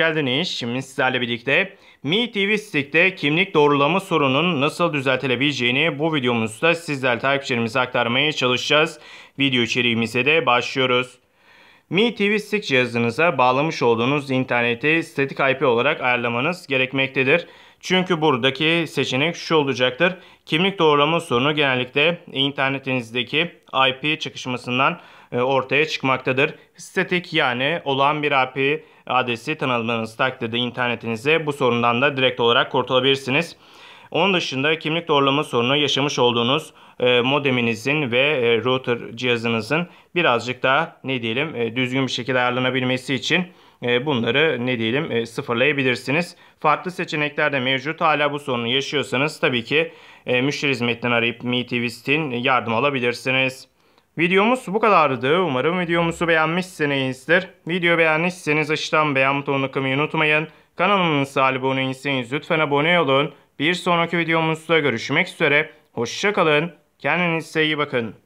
geldiniz. Şimdi sizlerle birlikte Mi TV Stick'te kimlik doğrulama sorunun nasıl düzeltilebileceğini bu videomuzda sizler takipçilerimize aktarmaya çalışacağız. Video içeriğimize de başlıyoruz. Mi TV Stick cihazınıza bağlamış olduğunuz interneti statik IP olarak ayarlamanız gerekmektedir. Çünkü buradaki seçenek şu olacaktır. Kimlik doğrulama sorunu genellikle internetinizdeki IP çıkışmasından e, ortaya çıkmaktadır. Statik yani olan bir API adresi tanımlamanız takdirde internetinize bu sorundan da direkt olarak kurtulabilirsiniz. Onun dışında kimlik doğrulama sorunu yaşamış olduğunuz e, modeminizin ve e, router cihazınızın birazcık daha ne diyelim düzgün bir şekilde ayarlanabilmesi için bunları ne diyelim sıfırlayabilirsiniz. Farklı seçenekler de mevcut. Hala bu sorunu yaşıyorsanız tabii ki müşteri hizmetinden arayıp MeTVST'in yardım alabilirsiniz. Videomuz bu kadardı. Umarım videomuzu beğenmişsinizdir. Video beğenmişseniz aşağıdan beğen butonunu kımayı unutmayın. Kanalımıza abone değilseniz lütfen abone olun. Bir sonraki videomuzda görüşmek üzere. Hoşçakalın. Kendinize iyi bakın.